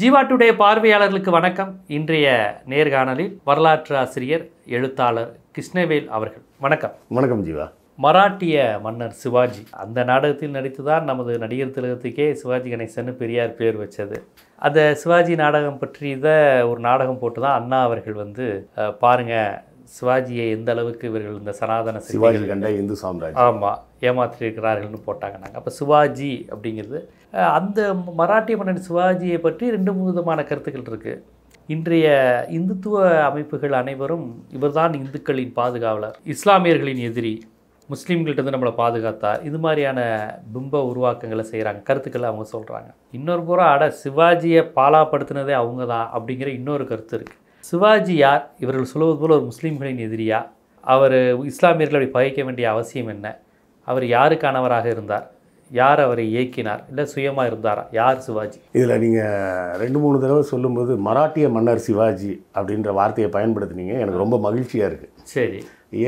Jeeva today பார்வையாளர்களுக்கு வணக்கம் இன்றைய நேர்காணலில் வரலாற்று ஆசிரியர் எழுத்தாளர் கிருஷ்ணவேல் அவர்கள் வணக்கம் வணக்கம் ஜீவா மராட்டிய மன்னர் சிவாஜி அந்த நாடகத்தில் நடித்துதான் நமது நடிகர் திலகத்துக்கே சிவாஜி கணேசன் பெரியார் பேர் வச்சது அந்த சிவாஜி நாடகம் பற்றி இதை ஒரு நாடகம் போட்டு தான் அண்ணா அவர்கள் வந்து பாருங்கள் சிவாஜியை எந்த அளவுக்கு இவர்கள் இந்த சனாதன சிவாஜி கண்ட இந்து சாம்ராஜ்யம் ஆமாம் ஏமாற்றியிருக்கிறார்கள்னு போட்டாங்க நாங்கள் அப்போ சிவாஜி அப்படிங்கிறது அந்த மராட்டிய மன்னன் சிவாஜியை பற்றி ரெண்டு மூணு விதமான கருத்துக்கள் இருக்குது இன்றைய இந்துத்துவ அமைப்புகள் அனைவரும் இவர்தான் இந்துக்களின் பாதுகாவலர் இஸ்லாமியர்களின் எதிரி முஸ்லீம்கள்ட்ட நம்மளை பாதுகாத்தார் இது மாதிரியான பிம்ப உருவாக்கங்களை செய்கிறாங்க கருத்துக்களை அவங்க சொல்கிறாங்க இன்னொரு புறம் அட சிவாஜியை பாலாப்படுத்தினதே அவங்க தான் அப்படிங்கிற இன்னொரு கருத்து இருக்குது சிவாஜி யார் இவர்கள் சொல்வது போல் ஒரு முஸ்லீம்களின் எதிரியா அவர் இஸ்லாமியர்களை பகைக்க வேண்டிய அவசியம் என்ன அவர் யாருக்கானவராக இருந்தார் யார் அவரை இயக்கினார் இல்லை சுயமாக இருந்தாரா யார் சிவாஜி இதில் நீங்கள் ரெண்டு மூணு தடவை சொல்லும்போது மராட்டிய மன்னர் சிவாஜி அப்படின்ற வார்த்தையை பயன்படுத்தினீங்க எனக்கு ரொம்ப மகிழ்ச்சியாக இருக்குது சரி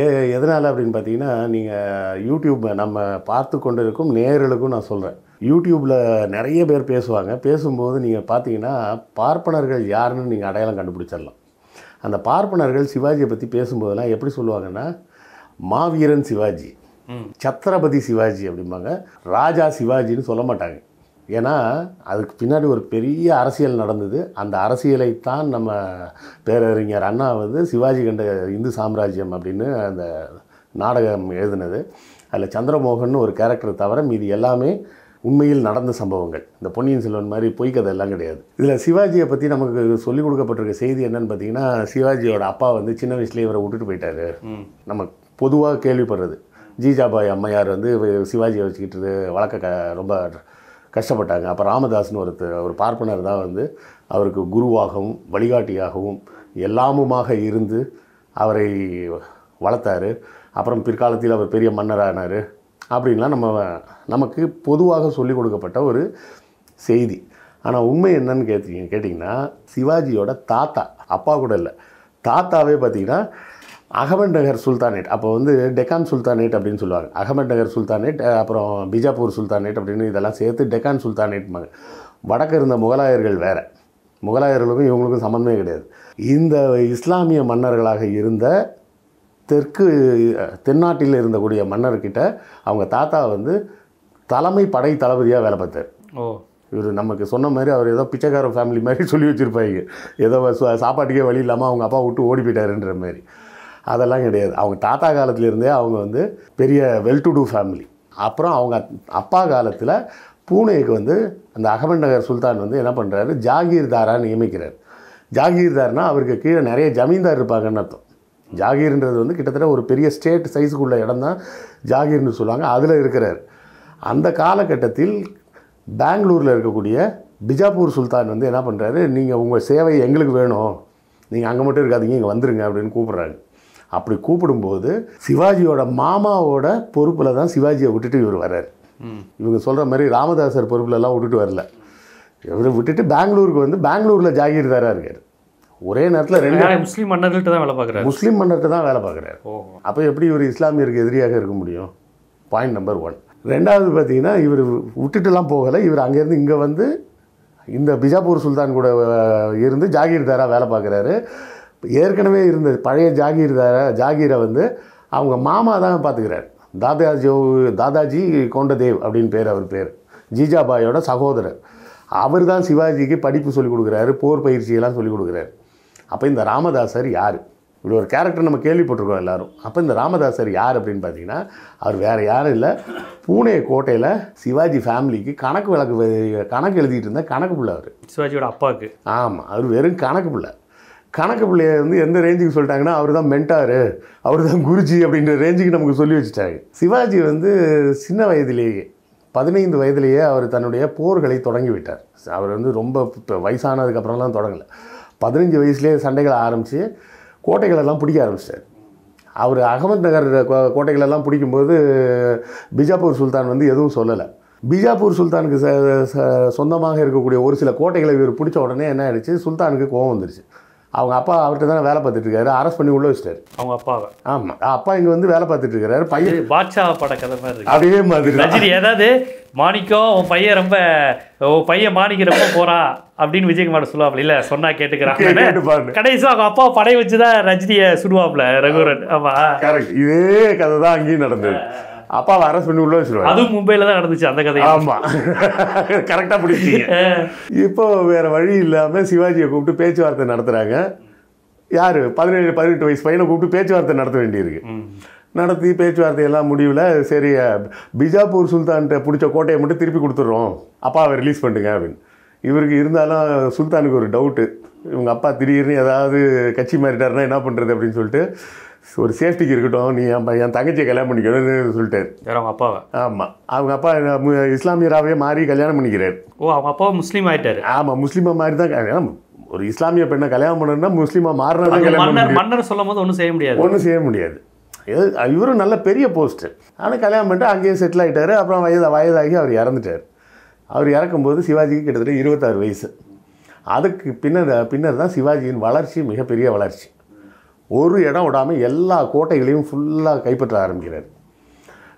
ஏ எதனால் அப்படின்னு பார்த்தீங்கன்னா நீங்கள் யூடியூப் நம்ம பார்த்து கொண்டு இருக்கும் நான் சொல்கிறேன் யூடியூப்பில் நிறைய பேர் பேசுவாங்க பேசும்போது நீங்கள் பார்த்தீங்கன்னா பார்ப்பனர்கள் யாருன்னு நீங்கள் அடையாளம் கண்டுபிடிச்சிடலாம் அந்த பார்ப்பனர்கள் சிவாஜியை பற்றி பேசும்போதெல்லாம் எப்படி சொல்லுவாங்கன்னா மாவீரன் சிவாஜி சத்ரபதி சிவாஜி அப்படிம்பாங்க ராஜா சிவாஜின்னு சொல்ல மாட்டாங்க ஏன்னா அதுக்கு பின்னாடி ஒரு பெரிய அரசியல் நடந்தது அந்த அரசியலைத்தான் நம்ம பேரறிஞர் அண்ணா வந்து சிவாஜி கண்ட இந்து சாம்ராஜ்யம் அப்படின்னு அந்த நாடகம் எழுதினது அதில் சந்திரமோகன் ஒரு கேரக்டர் தவிர மீது எல்லாமே உண்மையில் நடந்த சம்பவங்கள் இந்த பொன்னியின் செல்வன் மாதிரி பொய் கதை எல்லாம் கிடையாது இதில் சிவாஜியை பற்றி நமக்கு சொல்லிக் கொடுக்கப்பட்டிருக்க செய்தி என்னன்னு பார்த்தீங்கன்னா சிவாஜியோட அப்பா வந்து சின்ன வயசுலேயே இவரை விட்டுட்டு போயிட்டாரு நம்ம பொதுவாக கேள்விப்படுறது ஜிஜாபாய் அம்மையார் வந்து சிவாஜியை வச்சுக்கிட்டு வழக்க க ரொம்ப கஷ்டப்பட்டாங்க அப்போ ராமதாஸ்னு ஒருத்தர் ஒரு பார்ப்பனர் தான் வந்து அவருக்கு குருவாகவும் வழிகாட்டியாகவும் எல்லாமுமாக இருந்து அவரை வளர்த்தாரு அப்புறம் பிற்காலத்தில் அவர் பெரிய மன்னர் ஆனார் அப்படின்லாம் நம்ம நமக்கு பொதுவாக சொல்லிக் கொடுக்கப்பட்ட ஒரு செய்தி ஆனால் உண்மை என்னன்னு கேட்டீங்க கேட்டிங்கன்னா சிவாஜியோட தாத்தா அப்பா கூட இல்லை தாத்தாவே பார்த்திங்கன்னா அகமட் நகர் சுல்தானேட் அப்போ வந்து டெக்கான் சுல்தானேட் அப்படின்னு சொல்லுவாங்க அகமட் நகர் சுல்தானேட் அப்புறம் பிஜாப்பூர் சுல்தானேட் அப்படின்னு இதெல்லாம் சேர்த்து டெக்கான் சுல்தானேட்மாங்க வடக்கு இருந்த முகலாயர்கள் வேறு முகலாயர்களுக்கும் இவங்களுக்கும் சம்மந்தமே கிடையாது இந்த இஸ்லாமிய மன்னர்களாக இருந்த தெற்கு தென்னாட்டில் இருந்தக்கூடிய மன்னர்கிட்ட அவங்க தாத்தா வந்து தலைமை படை தளபதியாக வேலை பார்த்தார் ஓ இவர் நமக்கு சொன்ன மாதிரி அவர் ஏதோ பிச்சைக்கார ஃபேமிலி மாதிரி சொல்லி வச்சுருப்பாங்க ஏதோ சாப்பாட்டுக்கே வழி இல்லாமல் அவங்க அப்பா விட்டு ஓடி போயிட்டாருன்ற மாதிரி அதெல்லாம் கிடையாது அவங்க தாத்தா காலத்துலேருந்தே அவங்க வந்து பெரிய வெல் டு டூ ஃபேமிலி அப்புறம் அவங்க அப்பா காலத்தில் பூனேக்கு வந்து அந்த அகமட் நகர் சுல்தான் வந்து என்ன பண்ணுறாரு ஜாகீர்தாராக நியமிக்கிறார் ஜாகீர்தார்னால் அவருக்கு கீழே நிறைய ஜமீன்தார் இருப்பாங்கன்னு அர்த்தம் ஜாகீர்ன்றது வந்து கிட்டத்தட்ட ஒரு பெரிய ஸ்டேட் சைஸுக்குள்ள இடம் தான் ஜாகீர்னு சொல்லுவாங்க அதில் இருக்கிறார் அந்த காலகட்டத்தில் பெங்களூரில் இருக்கக்கூடிய பிஜாப்பூர் சுல்தான் வந்து என்ன பண்ணுறாரு நீங்கள் உங்கள் சேவை எங்களுக்கு வேணும் நீங்கள் அங்கே மட்டும் இருக்காதீங்க இங்கே வந்துருங்க அப்படின்னு கூப்பிட்றாங்க அப்படி கூப்பிடும்போது சிவாஜியோட மாமாவோட பொறுப்பில் தான் சிவாஜியை விட்டுட்டு இவர் வர்றார் இவங்க சொல்கிற மாதிரி ராமதாசர் பொறுப்புலலாம் விட்டுட்டு வரல இவரை விட்டுட்டு பெங்களூருக்கு வந்து பெங்களூரில் ஜாகிர்தாராக இருக்கார் ஒரே நேரத்தில் ரெண்டு முஸ்லீம் மன்னர்கள்ட்ட தான் வேலை பார்க்குறாரு முஸ்லீம் மன்னர்கிட்ட தான் வேலை பார்க்குறாரு அப்போ எப்படி இவர் இஸ்லாமியருக்கு எதிரியாக இருக்க முடியும் பாயிண்ட் நம்பர் ஒன் ரெண்டாவது பார்த்தீங்கன்னா இவர் விட்டுட்டுலாம் போகலை இவர் அங்கேருந்து இங்கே வந்து இந்த பிஜாப்பூர் சுல்தான் கூட இருந்து ஜாகிர்தாராக வேலை பார்க்குறாரு ஏற்கனவே இருந்த பழைய ஜாகீர்தாரா ஜாகீரை வந்து அவங்க மாமா தான் பார்த்துக்கிறார் தாதாஜி தாதாஜி கோண்டதேவ் அப்படின்னு பேர் அவர் பேர் ஜிஜாபாயோட சகோதரர் அவர் தான் சிவாஜிக்கு படிப்பு சொல்லிக் கொடுக்குறாரு போர் பயிற்சியெல்லாம் சொல்லிக் கொடுக்குறாரு அப்போ இந்த ராமதாசர் யார் இப்படி ஒரு கேரக்டர் நம்ம கேள்விப்பட்டிருக்கோம் எல்லோரும் அப்போ இந்த ராமதாசர் யார் அப்படின்னு பார்த்தீங்கன்னா அவர் வேறு யாரும் இல்லை பூனே கோட்டையில் சிவாஜி ஃபேமிலிக்கு கணக்கு விளக்கு கணக்கு எழுதிட்டு இருந்தால் கணக்கு பிள்ளை அவர் சிவாஜியோட அப்பாவுக்கு ஆமாம் அவர் வெறும் கணக்கு பிள்ளை கணக்கு பிள்ளையை வந்து எந்த ரேஞ்சுக்கு சொல்லிட்டாங்கன்னா அவர் தான் மென்டாரு அவர் தான் குருஜி அப்படின்ற ரேஞ்சுக்கு நமக்கு சொல்லி வச்சுட்டாங்க சிவாஜி வந்து சின்ன வயதிலேயே பதினைந்து வயதிலேயே அவர் தன்னுடைய போர்களை தொடங்கிவிட்டார் அவர் வந்து ரொம்ப வயசானதுக்கப்புறம்லாம் தொடங்கலை பதினஞ்சு வயசுலேயே சண்டைகள் ஆரம்பித்து கோட்டைகளெல்லாம் பிடிக்க ஆரம்பிச்சிட்டார் அவர் அகமத் நகர் கோட்டைகளெல்லாம் பிடிக்கும்போது பிஜாப்பூர் சுல்தான் வந்து எதுவும் சொல்லலை பிஜாப்பூர் சுல்தானுக்கு சொந்தமாக இருக்கக்கூடிய ஒரு சில கோட்டைகளை இவர் பிடிச்ச உடனே என்ன ஆயிடுச்சு சுல்தானுக்கு கோவம் வந்துருச்சு அவங்க அப்பா அவர்கிட்ட தானே வேலை பார்த்துட்டு இருக்காரு அரெஸ்ட் பண்ணி உள்ள வச்சிட்டாரு அவங்க அப்பாவை ஆமாம் அப்பா இங்கே வந்து வேலை பார்த்துட்டு இருக்காரு பையன் பாட்ஷா பட கதை மாதிரி அதே மாதிரி ரஜினி ஏதாவது மாணிக்கம் உன் பையன் ரொம்ப உன் பையன் மாணிக்க ரொம்ப அப்படின்னு விஜயகுமார் சொல்லுவாப்ல இல்லை சொன்னா கேட்டுக்கிறான் கடைசியாக அவங்க அப்பா படை வச்சுதான் ரஜினியை சுடுவாப்ல ரகுரன் ஆமாம் இதே கதை தான் அங்கேயும் நடந்தது அப்பாவை அரெஸ்ட் பண்ணி உள்ள வச்சிருவாங்க அதுவும் மும்பையில் தான் நடந்துச்சு அந்த கதை ஆமா கரெக்டா பிடிச்சிங்க இப்போ வேற வழி இல்லாம சிவாஜியை கூப்பிட்டு பேச்சுவார்த்தை நடத்துறாங்க யார் பதினேழு பதினெட்டு வயசு பையனை கூப்பிட்டு பேச்சுவார்த்தை நடத்த வேண்டியிருக்கு நடத்தி பேச்சுவார்த்தையெல்லாம் முடிவில் சரி பிஜாப்பூர் சுல்தான்கிட்ட பிடிச்ச கோட்டையை மட்டும் திருப்பி கொடுத்துட்றோம் அப்பாவை ரிலீஸ் பண்ணுங்க அப்படின்னு இவருக்கு இருந்தாலும் சுல்தானுக்கு ஒரு டவுட்டு இவங்க அப்பா திடீர்னு ஏதாவது கட்சி மாறிட்டாருன்னா என்ன பண்ணுறது அப்படின்னு சொல்லிட்டு ஒரு சேஃப்டிக்கு இருக்கட்டும் நீ அப்போ என் தங்கச்சியை கல்யாணம் பண்ணிக்கணும்னு சொல்லிட்டாரு யார் அவங்க அப்பாவை ஆமாம் அவங்க அப்பா இஸ்லாமியராகவே மாறி கல்யாணம் பண்ணிக்கிறார் ஓ அவங்க அப்பா முஸ்லீம் ஆகிட்டாரு ஆமாம் முஸ்லீமாக மாதிரி தான் ஒரு இஸ்லாமிய பெண்ணை கல்யாணம் பண்ணணும்னா முஸ்லீமாக மாறினா கல்யாணம் மன்னர் சொல்லும் போது ஒன்றும் செய்ய முடியாது ஒன்றும் செய்ய முடியாது இவரும் நல்ல பெரிய போஸ்ட்டு ஆனால் கல்யாணம் பண்ணிட்டு அங்கேயே செட்டில் ஆகிட்டார் அப்புறம் வயது வயதாகி அவர் இறந்துட்டார் அவர் இறக்கும்போது சிவாஜிக்கு கிட்டத்தட்ட இருபத்தாறு வயசு அதுக்கு பின்னர் பின்னர் தான் சிவாஜியின் வளர்ச்சி மிகப்பெரிய வளர்ச்சி ஒரு இடம் விடாமல் எல்லா கோட்டைகளையும் ஃபுல்லாக கைப்பற்ற ஆரம்பிக்கிறார்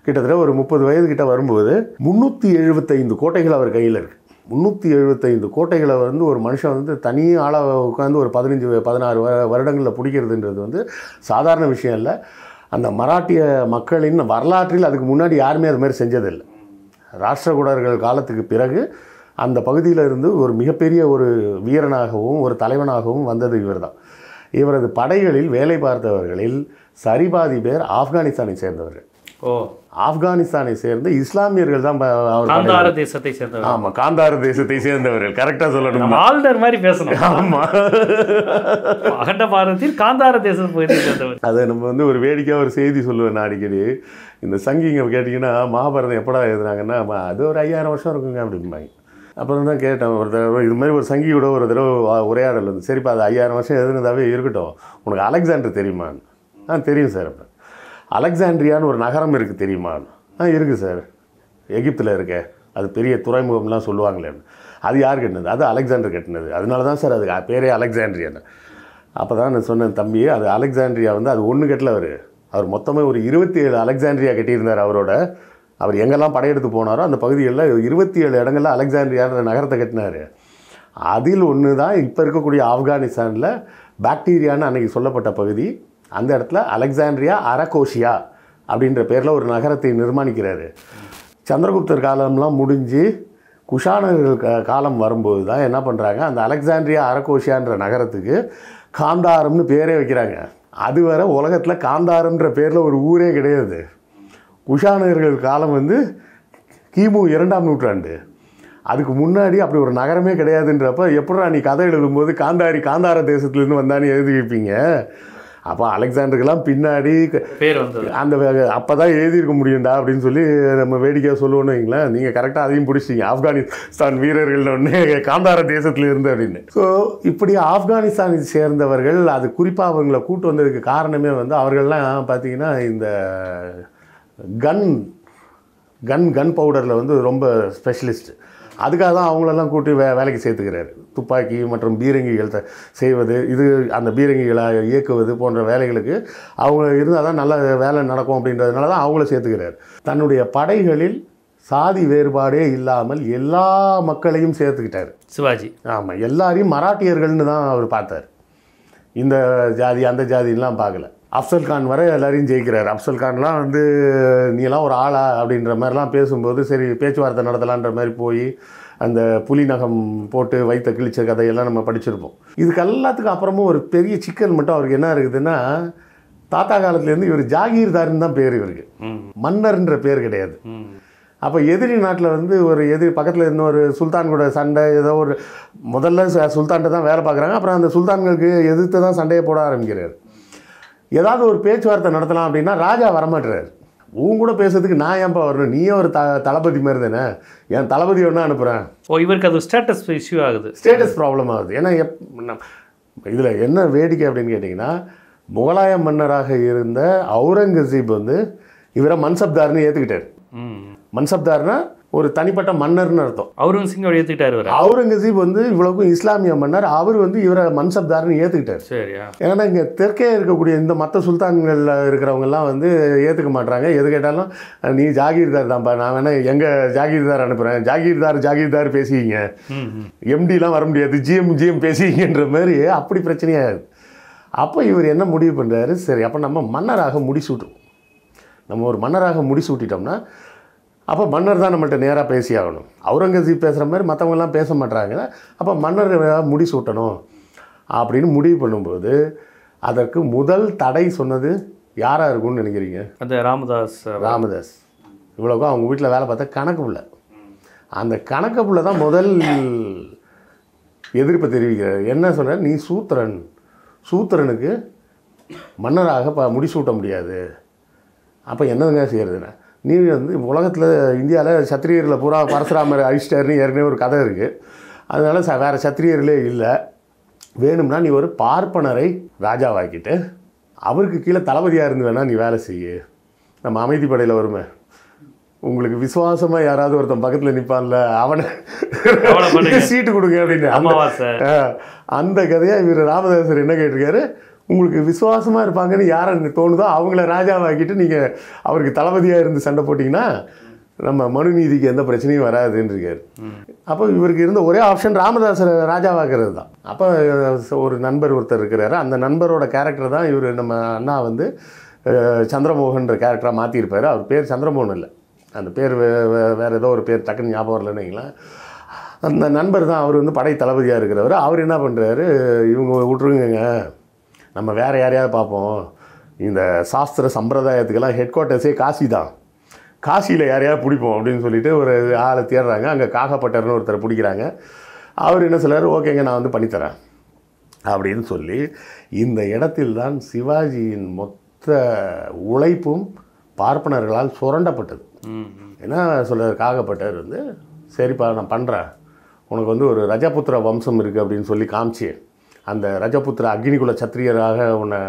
கிட்டத்தட்ட ஒரு முப்பது வயது கிட்ட வரும்போது முந்நூற்றி எழுபத்தைந்து கோட்டைகள் அவர் கையில் இருக்குது முந்நூற்றி எழுபத்தைந்து கோட்டைகளை வந்து ஒரு மனுஷன் வந்து தனி ஆளாக உட்காந்து ஒரு பதினஞ்சு பதினாறு வருடங்களில் பிடிக்கிறதுன்றது வந்து சாதாரண விஷயம் இல்லை அந்த மராட்டிய மக்களின் வரலாற்றில் அதுக்கு முன்னாடி யாருமே அது மாதிரி செஞ்சதில்லை ராஷ்டிரகூடர்கள் காலத்துக்கு பிறகு அந்த பகுதியில் இருந்து ஒரு மிகப்பெரிய ஒரு வீரனாகவும் ஒரு தலைவனாகவும் வந்தது இவர் தான் இவரது படைகளில் வேலை பார்த்தவர்களில் சரிபாதி பேர் ஆப்கானிஸ்தானை சேர்ந்தவர்கள் ஓ ஆப்கானிஸ்தானை சேர்ந்து இஸ்லாமியர்கள் தான் காந்தார தேசத்தை சேர்ந்தவர்கள் ஆமா காந்தார தேசத்தை சேர்ந்தவர்கள் கரெக்டாக சொல்லணும் ஆல்டர் மாதிரி பேசணும் ஆமா அகண்ட பாரதத்தில் காந்தார தேசம் சேர்ந்தவர் அதை நம்ம வந்து ஒரு வேடிக்கை ஒரு செய்தி சொல்லுவேன் அடிக்கடி இந்த சங்கிங்க கேட்டிங்கன்னா மகாபாரதம் எப்படா எழுதுனாங்கன்னா அது ஒரு ஐயாயிரம் வருஷம் இருக்குங்க அப்படிம்பாங்க அப்புறம் தான் கேட்டேன் ஒரு தடவை இது மாதிரி ஒரு சங்கியோட ஒரு தடவை உரையாடல் வந்து சரிப்பா அது ஐயாயிரம் வருஷம் எதுனதாகவே இருக்கட்டும் உனக்கு அலெக்சாண்டர் தெரியுமான்னு ஆ தெரியும் சார் அப்போ அலெக்சாண்ட்ரியான்னு ஒரு நகரம் இருக்குது தெரியுமான்னு ஆ இருக்குது சார் எகிப்தில் இருக்க அது பெரிய துறைமுகம்லாம் சொல்லுவாங்களேன்னு அது யார் கட்டினது அது அலெக்சாண்டர் கட்டினது அதனால தான் சார் அது பேரே அலெக்சாண்ட்ரியான்னு அப்போ தான் நான் சொன்னேன் தம்பி அது அலெக்சாண்ட்ரியா வந்து அது ஒன்று கட்டல அவர் அவர் மொத்தமாக ஒரு இருபத்தி ஏழு அலெக்சாண்ட்ரியா கட்டியிருந்தார் அவரோட அவர் எங்கெல்லாம் படையெடுத்து போனாரோ அந்த பகுதிகளில் இருபத்தி ஏழு இடங்களில் அலெக்சாண்ட்ரியான்ற நகரத்தை கட்டினார் அதில் ஒன்று தான் இப்போ இருக்கக்கூடிய ஆப்கானிஸ்தானில் பாக்டீரியான்னு அன்றைக்கி சொல்லப்பட்ட பகுதி அந்த இடத்துல அலெக்சாண்ட்ரியா அரகோஷியா அப்படின்ற பேரில் ஒரு நகரத்தை நிர்மாணிக்கிறாரு சந்திரகுப்தர் காலம்லாம் முடிஞ்சு குஷானர்கள் காலம் வரும்போது தான் என்ன பண்ணுறாங்க அந்த அலெக்சாண்ட்ரியா அரகோஷியான்ற நகரத்துக்கு காந்தாரம்னு பேரே வைக்கிறாங்க அதுவரை உலகத்தில் காந்தாரம்ன்ற பேரில் ஒரு ஊரே கிடையாது உஷானகர்கள் காலம் வந்து கிமு இரண்டாம் நூற்றாண்டு அதுக்கு முன்னாடி அப்படி ஒரு நகரமே கிடையாதுன்றப்ப எப்படா நீ கதை எழுதும்போது காந்தாரி காந்தார தேசத்துலேருந்து வந்தான்னு எழுதி வைப்பீங்க அப்போ அலெக்சாண்டருக்கெல்லாம் பின்னாடி பேர் வந்து அந்த அப்போ தான் எழுதியிருக்க முடியும்டா அப்படின்னு சொல்லி நம்ம வேடிக்கையாக சொல்லுவோன்னு நீங்கள் கரெக்டாக அதையும் பிடிச்சிங்க ஆப்கானிஸ்தான் வீரர்கள் ஒன்று காந்தார தேசத்தில் இருந்து அப்படின்னு ஸோ இப்படி ஆப்கானிஸ்தானை சேர்ந்தவர்கள் அது குறிப்பாக அவங்கள கூட்டு வந்ததுக்கு காரணமே வந்து அவர்கள்லாம் பார்த்தீங்கன்னா இந்த கன் கன் கன் பவுடரில் வந்து ரொம்ப ஸ்பெஷலிஸ்ட்டு அதுக்காக தான் அவங்களெல்லாம் கூட்டி வே வேலைக்கு சேர்த்துக்கிறாரு துப்பாக்கி மற்றும் பீரங்கிகள் த செய்வது இது அந்த பீரங்கிகளை இயக்குவது போன்ற வேலைகளுக்கு அவங்க இருந்தால் தான் நல்ல வேலை நடக்கும் அப்படின்றதுனால தான் அவங்கள சேர்த்துக்கிறார் தன்னுடைய படைகளில் சாதி வேறுபாடே இல்லாமல் எல்லா மக்களையும் சேர்த்துக்கிட்டார் சிவாஜி ஆமாம் எல்லாரையும் மராட்டியர்கள்னு தான் அவர் பார்த்தார் இந்த ஜாதி அந்த ஜாதின்லாம் பார்க்கல அப்சல் கான் வரை எல்லாரையும் ஜெயிக்கிறார் அப்சல் கான்லாம் வந்து நீலாம் ஒரு ஆளா அப்படின்ற மாதிரிலாம் பேசும்போது சரி பேச்சுவார்த்தை நடத்தலான்ற மாதிரி போய் அந்த புலி நகம் போட்டு வைத்த கிழிச்ச கதையெல்லாம் நம்ம படிச்சிருப்போம் இதுக்கு எல்லாத்துக்கும் அப்புறமும் ஒரு பெரிய சிக்கன் மட்டும் அவருக்கு என்ன இருக்குதுன்னா தாத்தா காலத்துலேருந்து இவர் ஜாகீர்தாருன்னு தான் பேர் இவருக்கு மன்னர்ன்ற பேர் கிடையாது அப்போ எதிரி நாட்டில் வந்து ஒரு எதிரி பக்கத்தில் இன்னொரு சுல்தான் கூட சண்டை ஏதோ ஒரு முதல்ல சுல்தான்கிட்ட தான் வேலை பார்க்குறாங்க அப்புறம் அந்த சுல்தான்களுக்கு எதிர்த்து தான் சண்டையை போட ஆரம்பிக்கிறார் ஏதாவது ஒரு பேச்சுவார்த்தை நடத்தலாம் அப்படின்னா ராஜா வரமாட்டுறாரு உன் கூட பேசுறதுக்கு நான் ஏன்ப்பா வரணும் நீயே ஒரு த தளபதி மாதிரி தானே என் தளபதி ஒன்றா அனுப்புகிறேன் ஓ இவருக்கு அது ஸ்டேட்டஸ் இஷ்யூ ஆகுது ஸ்டேட்டஸ் ப்ராப்ளம் ஆகுது ஏன்னா எப் இதில் என்ன வேடிக்கை அப்படின்னு கேட்டிங்கன்னா முகலாய மன்னராக இருந்த அவுரங்கசீப் வந்து இவரை மன்சப்தார்னு ஏற்றுக்கிட்டார் மன்சப்தார்னா ஒரு தனிப்பட்ட மன்னர்னு அர்த்தம் அவுரங்கசீப் ஏற்றுக்கிட்டாரு அவுரங்கசீப் வந்து இவ்வளவுக்கும் இஸ்லாமிய மன்னர் அவர் வந்து இவரை மன்சப்தார்னு ஏற்றுக்கிட்டார் சரியா ஏன்னா இங்கே தெற்கே இருக்கக்கூடிய இந்த மற்ற சுல்தான்களில் இருக்கிறவங்கெல்லாம் வந்து ஏற்றுக்க மாட்டாங்க எது கேட்டாலும் நீ ஜாகிர்தார் தான்ப்பா நான் வேணால் எங்கள் ஜாகிர்தார் அனுப்புகிறேன் ஜாகீர்தார் ஜாகிர்தார் பேசிக்கிங்க எம்டிலாம் வர முடியாது ஜிஎம் ஜிஎம் பேசிக்கிங்கன்ற மாதிரி அப்படி பிரச்சனையாகுது அப்போ இவர் என்ன முடிவு பண்ணுறாரு சரி அப்போ நம்ம மன்னராக முடிசூட்டுவோம் நம்ம ஒரு மன்னராக முடிசூட்டிட்டோம்னா அப்போ மன்னர் தான் நம்மள்கிட்ட நேராக பேசி ஆகணும் அவுரங்கசீப் பேசுகிற மாதிரி மற்றவங்கலாம் பேச மாட்டாங்க அப்போ மன்னர் முடி சூட்டணும் அப்படின்னு முடிவு பண்ணும்போது அதற்கு முதல் தடை சொன்னது யாராக இருக்கும்னு நினைக்கிறீங்க அந்த ராமதாஸ் ராமதாஸ் இவ்வளோக்கும் அவங்க வீட்டில் வேலை பார்த்தா கணக்கு பிள்ள அந்த கணக்கு பிள்ளை தான் முதல் எதிர்ப்பு தெரிவிக்கிறார் என்ன சொன்னார் நீ சூத்திரன் சூத்திரனுக்கு மன்னராக ப முடிசூட்ட முடியாது அப்போ என்னதுங்க செய்கிறதுனா நீ வந்து உலகத்தில் இந்தியாவில் சத்திரியரில் பூரா பரசுராமர் அழிச்சிட்டாருன்னு ஏற்கனவே ஒரு கதை இருக்குது அதனால் ச வேறு சத்திரியர்களே இல்லை வேணும்னா நீ ஒரு பார்ப்பனரை ராஜாவாக்கிட்டு அவருக்கு கீழே தளபதியாக இருந்து வேணால் நீ வேலை செய்ய நம்ம அமைதி படையில் வருமே உங்களுக்கு விசுவாசமாக யாராவது ஒருத்தன் பக்கத்தில் நிற்பான்ல அவனை சீட்டு கொடுங்க அப்படின்னு அந்த கதையாக இவர் ராமதாசர் என்ன கேட்டிருக்காரு உங்களுக்கு விசுவாசமாக இருப்பாங்கன்னு யாரை தோணுதோ அவங்கள ராஜாவாக்கிட்டு நீங்கள் அவருக்கு தளபதியாக இருந்து சண்டை போட்டிங்கன்னா நம்ம மனுநீதிக்கு எந்த பிரச்சனையும் வராதுன்றிருக்கார் அப்போ இவருக்கு இருந்த ஒரே ஆப்ஷன் ராமதாசரை ராஜாவாக்குறது தான் அப்போ ஒரு நண்பர் ஒருத்தர் இருக்கிறாரு அந்த நண்பரோட கேரக்டர் தான் இவர் நம்ம அண்ணா வந்து சந்திரமோகன்ற கேரக்டராக மாற்றியிருப்பார் அவர் பேர் சந்திரமோகன் இல்லை அந்த பேர் வே வேறு ஏதோ ஒரு பேர் டக்குன்னு ஞாபகம் இல்லைன்னு அந்த நண்பர் தான் அவர் வந்து படை தளபதியாக இருக்கிறவர் அவர் என்ன பண்ணுறாரு இவங்க விட்ருங்க நம்ம வேறு யாரையாவது பார்ப்போம் இந்த சாஸ்திர சம்பிரதாயத்துக்கெல்லாம் ஹெட் குவார்ட்டர்ஸே காசி தான் காசியில் யாரையாவது பிடிப்போம் அப்படின்னு சொல்லிட்டு ஒரு ஆளை தேடுறாங்க அங்கே காகப்பட்டர்னு ஒருத்தர் பிடிக்கிறாங்க அவர் என்ன சொல்கிறார் ஓகேங்க நான் வந்து பண்ணித்தரேன் அப்படின்னு சொல்லி இந்த இடத்தில்தான் சிவாஜியின் மொத்த உழைப்பும் பார்ப்பனர்களால் சுரண்டப்பட்டது என்ன சொல்கிறார் காகப்பட்டர் வந்து சரிப்பா நான் பண்ணுறேன் உனக்கு வந்து ஒரு ரஜபுத்திர வம்சம் இருக்குது அப்படின்னு சொல்லி காமிச்சேன் அந்த ரஜபுத்திர அக்னிகுல சத்திரியராக உன்னை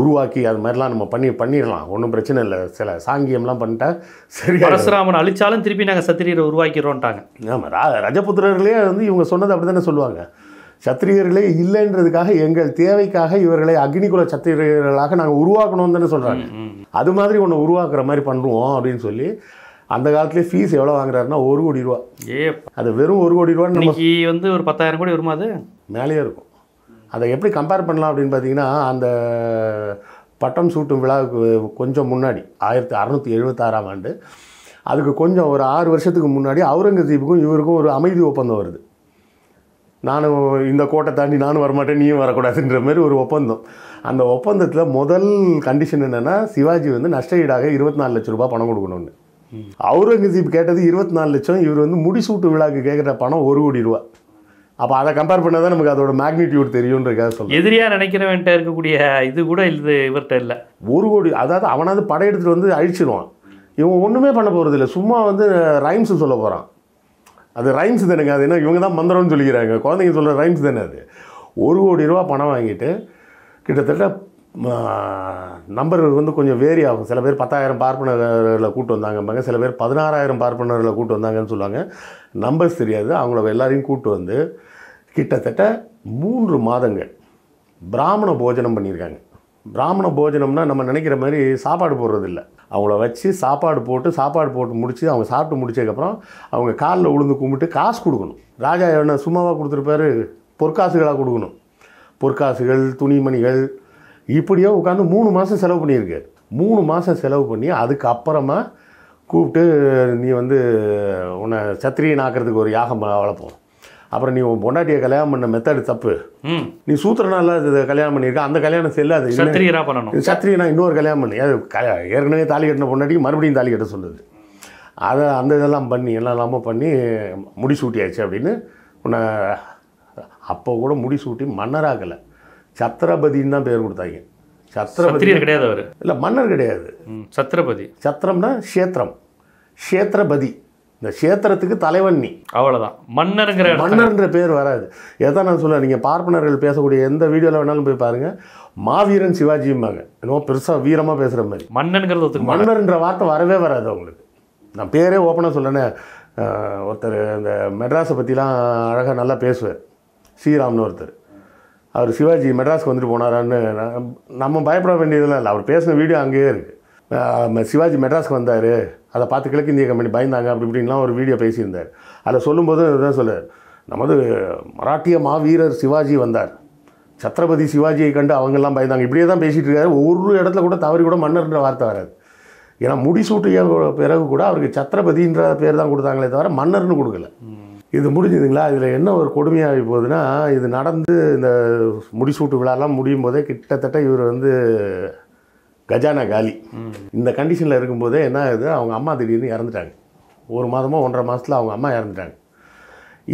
உருவாக்கி அது மாதிரிலாம் நம்ம பண்ணி பண்ணிடலாம் ஒன்றும் பிரச்சனை இல்லை சில சாங்கியம்லாம் பண்ணிட்டா சரி பரசுராமன் அழிச்சாலும் திருப்பி நாங்கள் சத்திரியரை உருவாக்கிறோன்ட்டாங்க ஆமாம் ரா ரஜபுத்திரர்களே வந்து இவங்க சொன்னது அப்படி தானே சொல்லுவாங்க சத்திரியர்களே இல்லைன்றதுக்காக எங்கள் தேவைக்காக இவர்களை அக்னிகுல சத்திரியர்களாக நாங்கள் உருவாக்கணும்னு தானே சொல்கிறாங்க அது மாதிரி ஒன்று உருவாக்குற மாதிரி பண்ணுவோம் அப்படின்னு சொல்லி அந்த காலத்துலேயே ஃபீஸ் எவ்வளோ வாங்குறாருன்னா ஒரு கோடி ரூபா ஏ அது வெறும் ஒரு கோடி ரூபான்னு வந்து ஒரு பத்தாயிரம் கோடி வருமா அது மேலேயே இருக்கும் அதை எப்படி கம்பேர் பண்ணலாம் அப்படின்னு பார்த்தீங்கன்னா அந்த பட்டம் சூட்டும் விழாவுக்கு கொஞ்சம் முன்னாடி ஆயிரத்தி அறநூற்றி எழுபத்தாறாம் ஆண்டு அதுக்கு கொஞ்சம் ஒரு ஆறு வருஷத்துக்கு முன்னாடி அவுரங்கசீப்புக்கும் இவருக்கும் ஒரு அமைதி ஒப்பந்தம் வருது நானும் இந்த கோட்டை தாண்டி நானும் வரமாட்டேன் நீயும் வரக்கூடாதுன்ற மாதிரி ஒரு ஒப்பந்தம் அந்த ஒப்பந்தத்தில் முதல் கண்டிஷன் என்னென்னா சிவாஜி வந்து நஷ்டஈடாக இருபத்தி நாலு லட்ச ரூபா பணம் கொடுக்கணும்னு அவுரங்கசீப் கேட்டது இருபத்தி நாலு லட்சம் இவர் வந்து முடிசூட்டு விழாவுக்கு கேட்குற பணம் ஒரு கோடி ரூபா அப்போ அதை கம்பேர் பண்ணால் தான் நமக்கு அதோட மேக்னிடியூட் தெரியுன்றக்காக சொல்லி எதிரியாக நினைக்கிறவன்ட்ட இருக்கக்கூடிய இது கூட இது இவர்கிட்ட இல்லை ஒரு கோடி அதாவது அவனாவது படம் எடுத்துகிட்டு வந்து அழிச்சிடுவான் இவன் ஒன்றுமே பண்ண போகிறது இல்லை சும்மா வந்து ரைம்ஸு சொல்ல போகிறான் அது ரைம்ஸ் தானுங்க அது என்ன இவங்க தான் மந்திரம்னு சொல்லிக்கிறாங்க குழந்தைங்க சொல்கிற ரைம்ஸ் தானே அது ஒரு கோடி ரூபா பணம் வாங்கிட்டு கிட்டத்தட்ட நம்பர்கள் வந்து கொஞ்சம் வேரி ஆகும் சில பேர் பத்தாயிரம் பார்ப்பனர்களை கூட்டு வந்தாங்கம்பாங்க சில பேர் பதினாறாயிரம் பார்ப்பனர்களை கூப்பிட்டு வந்தாங்கன்னு சொல்லுவாங்க நம்பர்ஸ் தெரியாது அவங்கள எல்லாரையும் கூப்பிட்டு வந்து கிட்டத்தட்ட மூன்று மாதங்கள் பிராமண போஜனம் பண்ணியிருக்காங்க பிராமண போஜனம்னா நம்ம நினைக்கிற மாதிரி சாப்பாடு போடுறதில்ல அவங்கள வச்சு சாப்பாடு போட்டு சாப்பாடு போட்டு முடித்து அவங்க சாப்பிட்டு முடிச்சதுக்கப்புறம் அவங்க காலில் உளுந்து கும்பிட்டு காசு கொடுக்கணும் ராஜா என்ன சும்மாவாக கொடுத்துருப்பாரு பொற்காசுகளாக கொடுக்கணும் பொற்காசுகள் துணிமணிகள் இப்படியே உட்காந்து மூணு மாதம் செலவு பண்ணியிருக்கு மூணு மாதம் செலவு பண்ணி அதுக்கப்புறமா கூப்பிட்டு நீ வந்து உன்னை சத்திரியன் ஆக்கிறதுக்கு ஒரு யாகம் வளர்ப்போம் அப்புறம் நீ உன் பொண்டாட்டியை கல்யாணம் பண்ண மெத்தடு தப்பு நீ சூத்திரனால கல்யாணம் பண்ணியிருக்க அந்த கல்யாணம் செல்லாது சத்திரியனா இன்னொரு கல்யாணம் பண்ணி அது ஏற்கனவே தாலி கட்டின பொண்டாட்டிக்கு மறுபடியும் தாலி கட்ட சொல்லுது அதை அந்த இதெல்லாம் பண்ணி இல்லாமல் பண்ணி முடிசூட்டியாச்சு அப்படின்னு உன்னை அப்போ கூட முடிசூட்டி மன்னராகலை சத்ரபதினு தான் பேர் கொடுத்தாங்க சத்ரபதி கிடையாது அவர் இல்லை மன்னர் கிடையாது சத்ரபதி சத்திரம்னா கஷேத்திரம் கஷேத்திரபதி இந்த கஷேத்திரத்துக்கு தலைவன் நீ அவ்வளோதான் மன்னருங்கிற மன்னர்ன்ற பேர் வராது எதான் நான் சொல்ல நீங்கள் பார்ப்பனர்கள் பேசக்கூடிய எந்த வீடியோவில் வேணாலும் போய் பாருங்கள் மாவீரன் சிவாஜிம்பாங்க இன்னும் பெருசாக வீரமாக பேசுகிற மாதிரி மன்னனுங்கிறது மன்னர்ன்ற வார்த்தை வரவே வராது அவங்களுக்கு நான் பேரே ஓப்பனாக சொல்லணே ஒருத்தர் இந்த மெட்ராஸை பற்றிலாம் அழகாக நல்லா பேசுவார் ஸ்ரீராம்னு ஒருத்தர் அவர் சிவாஜி மெட்ராஸ்க்கு வந்துட்டு போனாரான்னு நம்ம பயப்பட வேண்டியதெல்லாம் இல்லை அவர் பேசின வீடியோ அங்கேயே இருக்குது சிவாஜி மெட்ராஸ்க்கு வந்தார் அதை பார்த்து கிழக்கு இந்திய கம்பெனி பயந்தாங்க அப்படி இப்படின்லாம் ஒரு வீடியோ பேசியிருந்தார் அதில் சொல்லும்போது இதுதான் சொல்ல நமது மராட்டிய மாவீரர் சிவாஜி வந்தார் சத்ரபதி சிவாஜியை கண்டு அவங்கெல்லாம் பயந்தாங்க இப்படியே தான் பேசிகிட்டு இருக்காரு ஒரு இடத்துல கூட தவறி கூட மன்னர்ன்ற வார்த்தை வராது ஏன்னா முடிசூட்டிய பிறகு கூட அவருக்கு சத்ரபதின்ற பேர் தான் கொடுத்தாங்களே தவிர மன்னர்னு கொடுக்கல இது முடிஞ்சுதுங்களா இதில் என்ன ஒரு கொடுமையாக போகுதுன்னா இது நடந்து இந்த முடிசூட்டு விழாலாம் முடியும் போதே கிட்டத்தட்ட இவர் வந்து கஜானா காலி இந்த கண்டிஷனில் இருக்கும்போதே என்ன ஆகுது அவங்க அம்மா திடீர்னு இறந்துட்டாங்க ஒரு மாதமோ ஒன்றரை மாதத்தில் அவங்க அம்மா இறந்துட்டாங்க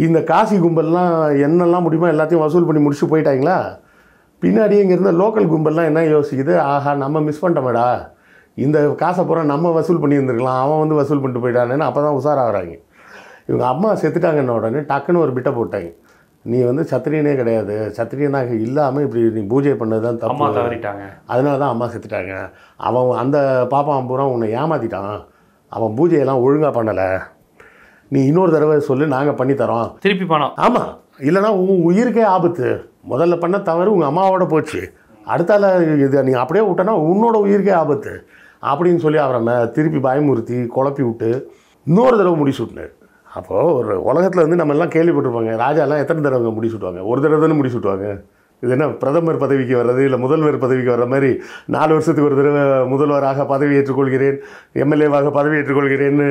இந்த காசி கும்பல்லாம் என்னெல்லாம் முடியுமோ எல்லாத்தையும் வசூல் பண்ணி முடிச்சு போயிட்டாங்களா பின்னாடி இங்கே இருந்த லோக்கல் கும்பல்லாம் என்ன யோசிக்குது ஆஹா நம்ம மிஸ் பண்ணிட்டோமேடா இந்த காசை பூரா நம்ம வசூல் பண்ணியிருந்துருக்கலாம் அவன் வந்து வசூல் பண்ணிட்டு போயிட்டானேன்னு அப்போ தான் உஷாராகிறாங்க இவங்க அம்மா செத்துட்டாங்கன்ன உடனே டக்குன்னு ஒரு பிட்டை போட்டாங்க நீ வந்து சத்திரியனே கிடையாது சத்திரியனாக இல்லாமல் இப்படி நீ பூஜை பண்ணது தான் தப்பு தவறிட்டாங்க அதனால தான் அம்மா செத்துட்டாங்க அவன் அந்த பாப்பா பூரா உன்னை ஏமாத்திட்டான் அவன் பூஜையெல்லாம் ஒழுங்காக பண்ணலை நீ இன்னொரு தடவை சொல்லி நாங்கள் பண்ணித்தரோம் திருப்பி பணம் ஆமாம் இல்லைனா உன் உயிருக்கே ஆபத்து முதல்ல பண்ண தவறு உங்கள் அம்மாவோட போச்சு அடுத்தால இது நீ அப்படியே விட்டனா உன்னோட உயிருக்கே ஆபத்து அப்படின்னு சொல்லி அவரை திருப்பி பயமுறுத்தி குழப்பி விட்டு இன்னொரு தடவை முடிச்சு விட்டினார் அப்போது ஒரு உலகத்தில் வந்து நம்ம எல்லாம் கேள்விப்பட்டிருப்பாங்க ராஜாலாம் எத்தனை தடவை முடி சுட்டுவாங்க ஒரு தடவை தானே முடி சுட்டுவாங்க இது என்ன பிரதமர் பதவிக்கு வர்றது இல்லை முதல்வர் பதவிக்கு வர்ற மாதிரி நாலு வருஷத்துக்கு ஒரு தடவை முதல்வராக பதவி ஏற்றுக்கொள்கிறேன் எம்எல்ஏவாக பதவி ஏற்றுக்கொள்கிறேன்னு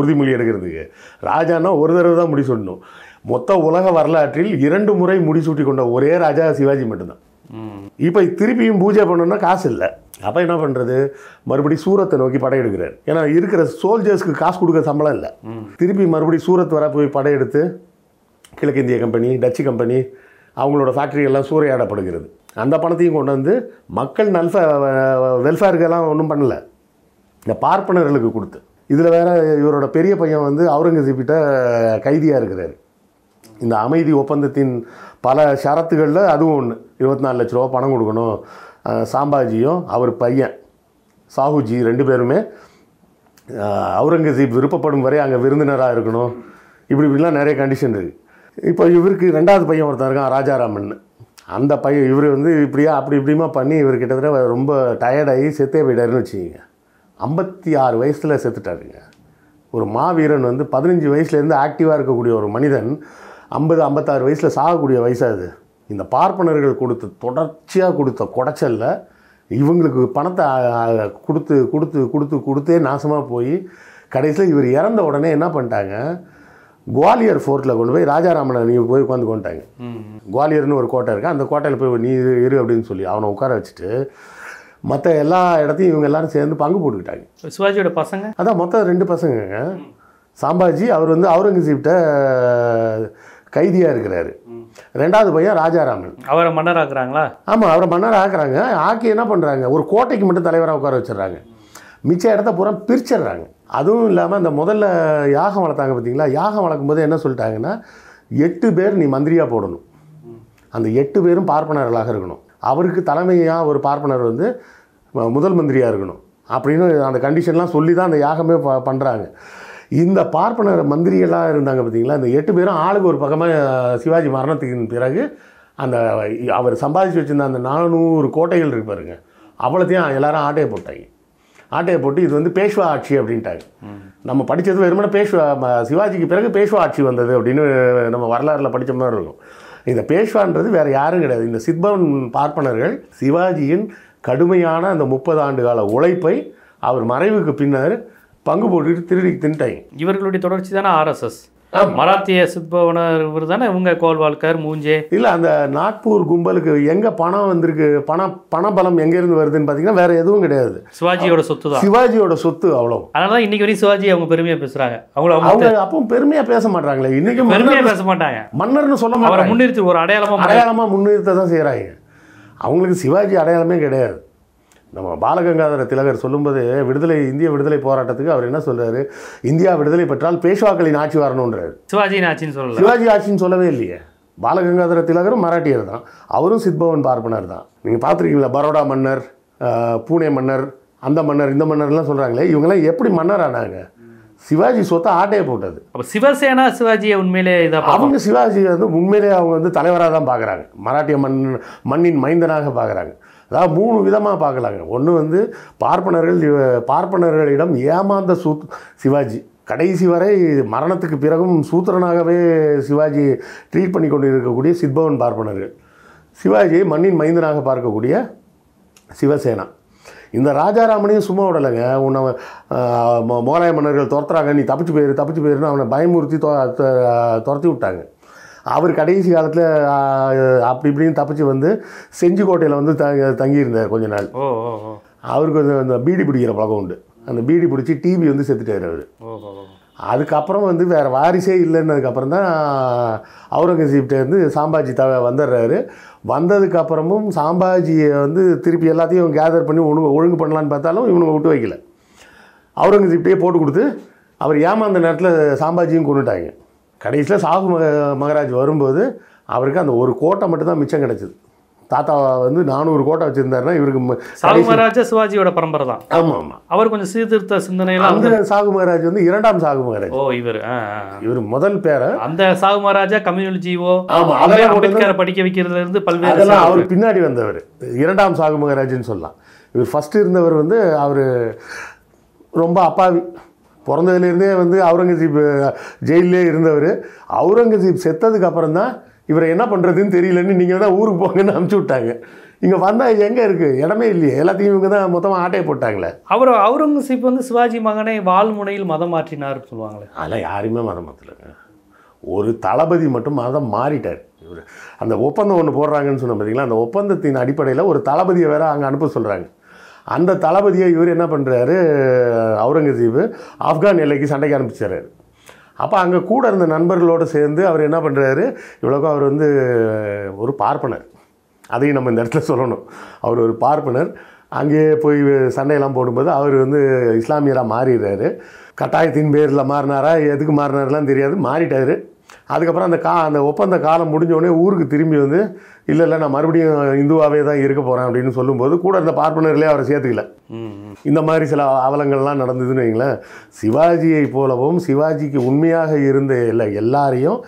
உறுதிமொழி எடுக்கிறதுக்கு ராஜானா ஒரு தடவை தான் முடி சொல்லணும் மொத்த உலக வரலாற்றில் இரண்டு முறை முடிசூட்டி கொண்ட ஒரே ராஜா சிவாஜி மட்டும்தான் இப்போ திருப்பியும் பூஜை பண்ணணும்னா காசு இல்லை அப்போ என்ன பண்ணுறது மறுபடி சூரத்தை நோக்கி படையெடுக்கிறார் ஏன்னா இருக்கிற சோல்ஜர்ஸ்க்கு காசு கொடுக்க சம்பளம் இல்லை திருப்பி மறுபடி சூரத் வர போய் படையெடுத்து கிழக்கிந்திய கம்பெனி டச்சு கம்பெனி அவங்களோட எல்லாம் சூறையாடப்படுகிறது அந்த பணத்தையும் கொண்டு வந்து மக்கள் நல்ஃபே வெல்ஃபேருக்கெல்லாம் ஒன்றும் பண்ணலை இந்த பார்ப்பனர்களுக்கு கொடுத்து இதில் வேற இவரோட பெரிய பையன் வந்து அவுரங்கசீப்பிட்ட கைதியாக இருக்கிறார் இந்த அமைதி ஒப்பந்தத்தின் பல ஷரத்துகளில் அதுவும் ஒன்று இருபத்தி நாலு லட்ச ரூபா பணம் கொடுக்கணும் சாம்பாஜியும் அவர் பையன் சாஹுஜி ரெண்டு பேருமே அவுரங்கசீப் விருப்பப்படும் வரை அங்கே விருந்தினராக இருக்கணும் இப்படி இப்படிலாம் நிறைய கண்டிஷன் இருக்குது இப்போ இவருக்கு ரெண்டாவது பையன் ஒருத்தன் இருக்கான் ராஜாராமன் அந்த பையன் இவர் வந்து இப்படியா அப்படி இப்படிமா பண்ணி இவர் கிட்டத்தட்ட ரொம்ப டயர்டாகி செத்தே போயிட்டாருன்னு வச்சுக்கோங்க ஐம்பத்தி ஆறு வயசில் செத்துட்டாருங்க ஒரு மாவீரன் வந்து பதினஞ்சு வயசுலேருந்து ஆக்டிவாக இருக்கக்கூடிய ஒரு மனிதன் ஐம்பது ஐம்பத்தாறு வயசில் சாகக்கூடிய வயசாக அது இந்த பார்ப்பனர்கள் கொடுத்த தொடர்ச்சியாக கொடுத்த குடைச்சலில் இவங்களுக்கு பணத்தை கொடுத்து கொடுத்து கொடுத்து கொடுத்தே நாசமாக போய் கடைசியில் இவர் இறந்த உடனே என்ன பண்ணிட்டாங்க குவாலியர் ஃபோர்ட்டில் கொண்டு போய் ராஜாராமனை நீங்கள் போய் உட்காந்து கொண்டாங்க குவாலியர்னு ஒரு கோட்டை இருக்குது அந்த கோட்டையில் போய் நீ இரு அப்படின்னு சொல்லி அவனை உட்கார வச்சுட்டு மற்ற எல்லா இடத்தையும் இவங்க எல்லாரும் சேர்ந்து பங்கு போட்டுக்கிட்டாங்க சிவாஜியோட பசங்க அதான் மொத்தம் ரெண்டு பசங்க சாம்பாஜி அவர் வந்து அவுரங்கசீப்ட்ட கைதியாக இருக்கிறாரு ரெண்டாவது பையன் ராஜாராமன் அவரை மன்னர் ஆக்குறாங்களா ஆமாம் அவரை மன்னர் ஆக்குறாங்க ஆக்கி என்ன பண்ணுறாங்க ஒரு கோட்டைக்கு மட்டும் தலைவராக உட்கார வச்சிடுறாங்க மிச்ச இடத்த பூரா பிரிச்சிடுறாங்க அதுவும் இல்லாமல் அந்த முதல்ல யாகம் வளர்த்தாங்க பார்த்தீங்களா யாகம் வளர்க்கும் போது என்ன சொல்லிட்டாங்கன்னா எட்டு பேர் நீ மந்திரியாக போடணும் அந்த எட்டு பேரும் பார்ப்பனர்களாக இருக்கணும் அவருக்கு தலைமையாக ஒரு பார்ப்பனர் வந்து முதல் மந்திரியாக இருக்கணும் அப்படின்னு அந்த கண்டிஷன்லாம் சொல்லி தான் அந்த யாகமே ப பண்ணுறாங்க இந்த பார்ப்பனர் மந்திரியெல்லாம் இருந்தாங்க பார்த்தீங்களா இந்த எட்டு பேரும் ஆளுக்கு ஒரு பக்கமாக சிவாஜி மரணத்துக்கு பிறகு அந்த அவர் சம்பாதிச்சு வச்சுருந்த அந்த நானூறு கோட்டைகள் இருப்பாருங்க அவ்வளோத்தையும் எல்லாரும் ஆட்டையை போட்டாங்க ஆட்டையை போட்டு இது வந்து பேஷ்வா ஆட்சி அப்படின்ட்டாங்க நம்ம படித்தது வெறுமனே பேஷ்வா சிவாஜிக்கு பிறகு பேஷ்வா ஆட்சி வந்தது அப்படின்னு நம்ம வரலாறில் படித்த மாதிரி இருக்கும் இந்த பேஷ்வான்றது வேறு யாரும் கிடையாது இந்த சித்பவன் பார்ப்பனர்கள் சிவாஜியின் கடுமையான அந்த முப்பது ஆண்டு கால உழைப்பை அவர் மறைவுக்கு பின்னர் பங்கு போட்டு திருடி தின்ட்டாங்க இவர்களுடைய தொடர்ச்சி தானே ஆர்எஸ்எஸ் மராத்திய சிற்பவனர் இவர் தானே இவங்க கோல்வால்கர் மூஞ்சே இல்லை அந்த நாக்பூர் கும்பலுக்கு எங்கே பணம் வந்திருக்கு பணம் பண பலம் எங்கேருந்து வருதுன்னு பார்த்தீங்கன்னா வேற எதுவும் கிடையாது சிவாஜியோட சொத்து தான் சிவாஜியோட சொத்து அவ்வளோ அதனால தான் இன்றைக்கி வரையும் சிவாஜி அவங்க பெருமையாக பேசுகிறாங்க அவங்க அவங்க அப்பவும் பெருமையாக பேச மாட்டாங்களே இன்றைக்கும் பெருமையாக பேச மாட்டாங்க மன்னர்னு சொல்ல மாட்டாங்க முன்னிறுத்தி ஒரு அடையாளமாக அடையாளமாக முன்னிறுத்த தான் செய்கிறாங்க அவங்களுக்கு சிவாஜி அடையாளமே கிடையாது நம்ம பாலகங்காதர திலகர் சொல்லும்போது விடுதலை இந்திய விடுதலை போராட்டத்துக்கு அவர் என்ன சொல்றாரு இந்தியா விடுதலை பெற்றால் பேஷ்வாக்களின் ஆட்சி வரணுன்றாரு சிவாஜி ஆட்சின்னு சொல்ல சிவாஜி ஆட்சின்னு சொல்லவே இல்லையே பாலகங்காதர திலகரும் மராட்டியர் தான் அவரும் சித்பவன் பார்ப்பனர் தான் நீங்கள் பார்த்துருக்கீங்களா பரோடா மன்னர் பூனே மன்னர் அந்த மன்னர் இந்த மன்னர்லாம் சொல்கிறாங்களே இவங்கெல்லாம் எப்படி மன்னர் ஆனாங்க சிவாஜி சொத்தை ஆட்டையை போட்டது அப்போ சிவசேனா சிவாஜியை உண்மையிலே இதாக அவங்க சிவாஜியை வந்து உண்மையிலே அவங்க வந்து தலைவராக தான் பார்க்குறாங்க மராட்டிய மண் மண்ணின் மைந்தனாக பார்க்குறாங்க அதாவது மூணு விதமாக பார்க்கலாங்க ஒன்று வந்து பார்ப்பனர்கள் பார்ப்பனர்களிடம் ஏமாந்த சூத் சிவாஜி கடைசி வரை மரணத்துக்கு பிறகும் சூத்திரனாகவே சிவாஜி ட்ரீட் பண்ணி கொண்டு இருக்கக்கூடிய சித்பவன் பார்ப்பனர்கள் சிவாஜியை மண்ணின் மைந்தனாக பார்க்கக்கூடிய சிவசேனா இந்த ராஜாராமனையும் சும்மா விடலைங்க உன்னை முகலாய மன்னர்கள் துரத்துறாங்க நீ தப்பிச்சு போயிரு தப்பிச்சு போயிருன்னு அவனை பயமுறுத்தி துரத்தி விட்டாங்க அவர் கடைசி காலத்தில் அப்படி இப்படின்னு தப்பிச்சு வந்து செஞ்சிக்கோட்டையில் வந்து த தங்கியிருந்தார் கொஞ்ச நாள் அவருக்கு வந்து அந்த பீடி பிடிக்கிற பழக்கம் உண்டு அந்த பீடி பிடிச்சி டிவி வந்து செத்துட்டார் அவர் அதுக்கப்புறம் வந்து வேறு வாரிசே இல்லைன்னதுக்கப்புறம் தான் வந்து சாம்பாஜி த வந்துடுறாரு வந்ததுக்கப்புறமும் சாம்பாஜியை வந்து திருப்பி எல்லாத்தையும் கேதர் பண்ணி ஒழுங்கு ஒழுங்கு பண்ணலான்னு பார்த்தாலும் இவனுங்க விட்டு வைக்கல அவுரங்கசீப்டே போட்டு கொடுத்து அவர் ஏமாந்த நேரத்தில் சாம்பாஜியும் கொண்டுட்டாங்க கடைசியில் சாகு மக மகராஜ் வரும்போது அவருக்கு அந்த ஒரு கோட்டை மட்டும்தான் மிச்சம் கிடச்சிது தாத்தா வந்து நானூறு கோட்டை வச்சுருந்தாருன்னா இவருக்கு சாகு மகாராஜா சிவாஜியோட பரம்பரை தான் ஆமாம் ஆமாம் அவர் கொஞ்சம் சீர்திருத்த சிந்தனையில் அந்த சாகு மகாராஜ் வந்து இரண்டாம் சாகு மகாராஜ் ஓ இவர் இவர் முதல் பேரை அந்த சாகு மகாராஜா கம்யூனல் ஜிஓ ஆமாம் அதெல்லாம் அம்பேத்கரை படிக்க வைக்கிறதுலேருந்து பல்வேறு அதெல்லாம் அவர் பின்னாடி வந்தவர் இரண்டாம் சாகு மகாராஜ்னு சொல்லலாம் இவர் ஃபஸ்ட்டு இருந்தவர் வந்து அவர் ரொம்ப அப்பாவி பிறந்ததுலேருந்தே வந்து அவுரங்கசீப் ஜெயிலே இருந்தவர் அவுரங்கசீப் செத்ததுக்கு அப்புறம் தான் இவரை என்ன பண்ணுறதுன்னு தெரியலன்னு நீங்கள் தான் ஊருக்கு போங்கன்னு அமுச்சு விட்டாங்க இங்கே வந்தால் எங்கே இருக்குது இடமே இல்லையே எல்லாத்தையும் இவங்க தான் மொத்தமாக ஆட்டையை போட்டாங்களே அவர் அவுரங்கசீப் வந்து சிவாஜி மகனை வால்முனையில் மதம் மாற்றினார் சொல்லுவாங்களே அதெல்லாம் யாருமே மதம் மாற்றலைங்க ஒரு தளபதி மட்டும் மதம் மாறிட்டார் இவர் அந்த ஒப்பந்தம் ஒன்று போடுறாங்கன்னு சொன்ன பார்த்தீங்களா அந்த ஒப்பந்தத்தின் அடிப்படையில் ஒரு தளபதியை வேறு அங்கே அனுப்ப சொல்கிறாங்க அந்த தளபதியை இவர் என்ன பண்ணுறாரு அவுரங்கசீப் ஆப்கான் எல்லைக்கு சண்டைக்கு அனுப்பிச்சார் அப்போ அங்கே கூட இருந்த நண்பர்களோடு சேர்ந்து அவர் என்ன பண்ணுறாரு இவ்வளோக்கும் அவர் வந்து ஒரு பார்ப்பனர் அதையும் நம்ம இந்த இடத்துல சொல்லணும் அவர் ஒரு பார்ப்பனர் அங்கேயே போய் சண்டையெல்லாம் போடும்போது அவர் வந்து இஸ்லாமியராக மாறிடுறாரு கட்டாயத்தின் பேரில் மாறினாரா எதுக்கு மாறினாரெலாம் தெரியாது மாறிட்டார் அதுக்கப்புறம் அந்த கா அந்த ஒப்பந்த காலம் முடிஞ்சோடனே ஊருக்கு திரும்பி வந்து இல்லை இல்லை நான் மறுபடியும் இந்துவாகவே தான் இருக்க போகிறேன் அப்படின்னு சொல்லும்போது கூட இருந்த பார்ப்பனர்களே அவரை சேர்த்துக்கல இந்த மாதிரி சில அவலங்கள்லாம் நடந்ததுன்னு வைங்களேன் சிவாஜியை போலவும் சிவாஜிக்கு உண்மையாக இருந்த இல்லை எல்லாரையும்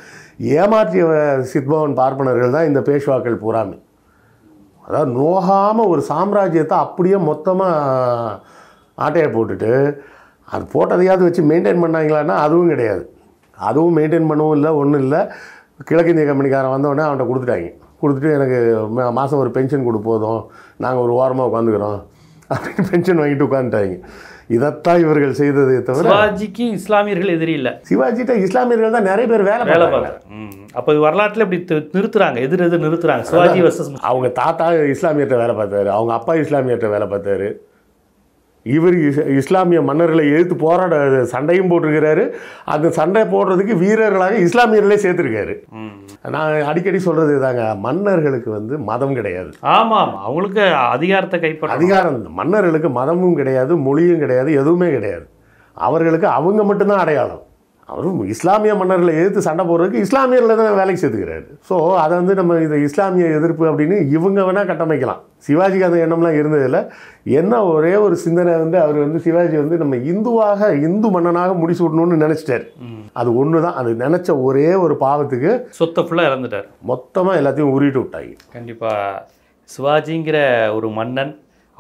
ஏமாற்றிய சித்பவன் பார்ப்பனர்கள் தான் இந்த பேஷ்வாக்கள் பூராமே அதாவது நோகாமல் ஒரு சாம்ராஜ்யத்தை அப்படியே மொத்தமாக ஆட்டையை போட்டுட்டு அது போட்டதையாவது வச்சு மெயின்டைன் பண்ணாங்களான்னா அதுவும் கிடையாது அதுவும் மெயின்டைன் பண்ணவும் இல்லை ஒன்றும் இல்லை கிழக்கிந்திய கம்பெனிக்காரன் வந்தோடனே அவன்கிட்ட கொடுத்துட்டாங்க கொடுத்துட்டு எனக்கு மாதம் ஒரு பென்ஷன் கொடுப்போதும் போதும் நாங்கள் ஒரு வாரமாக உட்காந்துக்கிறோம் அப்படின்னு பென்ஷன் வாங்கிட்டு உட்காந்துட்டாங்க இதைத்தான் இவர்கள் செய்தது தவிர சிவாஜிக்கு இஸ்லாமியர்கள் எதிரி இல்லை சிவாஜிட்ட இஸ்லாமியர்கள் தான் நிறைய பேர் வேலை வேலை பார்க்குறாங்க அப்போ வரலாற்றில் இப்படி நிறுத்துறாங்க எதிர் எதிர் நிறுத்துறாங்க சிவாஜி வர்சஸ் அவங்க தாத்தா இஸ்லாமியர்கிட்ட வேலை பார்த்தாரு அவங்க அப்பா இஸ்லாமியர்கிட்ட வேலை பார்த்தாரு இவர் இஸ்லாமிய மன்னர்களை எதிர்த்து போராட சண்டையும் போட்டிருக்கிறாரு அந்த சண்டை போடுறதுக்கு வீரர்களாக இஸ்லாமியர்களே சேர்த்துருக்காரு நான் அடிக்கடி சொல்றது தாங்க மன்னர்களுக்கு வந்து மதம் கிடையாது ஆமாம் அவங்களுக்கு அதிகாரத்தை கைப்பற்ற அதிகாரம் மன்னர்களுக்கு மதமும் கிடையாது மொழியும் கிடையாது எதுவுமே கிடையாது அவர்களுக்கு அவங்க மட்டும்தான் அடையாளம் அவரும் இஸ்லாமிய மன்னர்களை எதிர்த்து சண்டை போடுறதுக்கு இஸ்லாமியர்களை தான் வேலைக்கு சேர்த்துக்கிறாரு ஸோ அதை வந்து நம்ம இந்த இஸ்லாமிய எதிர்ப்பு அப்படின்னு இவங்க வேணால் கட்டமைக்கலாம் சிவாஜிக்கு அந்த எண்ணம்லாம் இருந்ததில்ல என்ன ஒரே ஒரு சிந்தனை வந்து அவர் வந்து சிவாஜி வந்து நம்ம இந்துவாக இந்து மன்னனாக முடிச்சு விடணும்னு நினச்சிட்டாரு அது ஒன்று தான் அது நினச்ச ஒரே ஒரு பாவத்துக்கு சொத்தை ஃபுல்லாக இறந்துட்டார் மொத்தமாக எல்லாத்தையும் உருவிட்டு விட்டாங்க கண்டிப்பாக சிவாஜிங்கிற ஒரு மன்னன்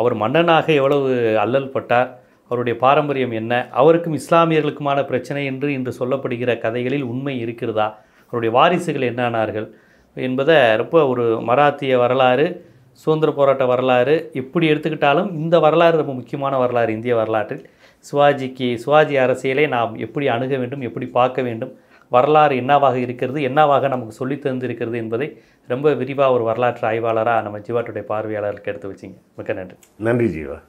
அவர் மன்னனாக எவ்வளவு அல்லல் பட்டார் அவருடைய பாரம்பரியம் என்ன அவருக்கும் இஸ்லாமியர்களுக்குமான பிரச்சனை என்று இன்று சொல்லப்படுகிற கதைகளில் உண்மை இருக்கிறதா அவருடைய வாரிசுகள் என்னானார்கள் என்பதை ரொம்ப ஒரு மராத்திய வரலாறு சுதந்திர போராட்ட வரலாறு எப்படி எடுத்துக்கிட்டாலும் இந்த வரலாறு ரொம்ப முக்கியமான வரலாறு இந்திய வரலாற்றில் சிவாஜிக்கு சிவாஜி அரசியலை நாம் எப்படி அணுக வேண்டும் எப்படி பார்க்க வேண்டும் வரலாறு என்னவாக இருக்கிறது என்னவாக நமக்கு சொல்லி தந்திருக்கிறது என்பதை ரொம்ப விரிவாக ஒரு வரலாற்று ஆய்வாளராக நம்ம ஜீவாட்டுடைய பார்வையாளர்களுக்கு எடுத்து வச்சிங்க மிக்க நன்றி நன்றி ஜீவா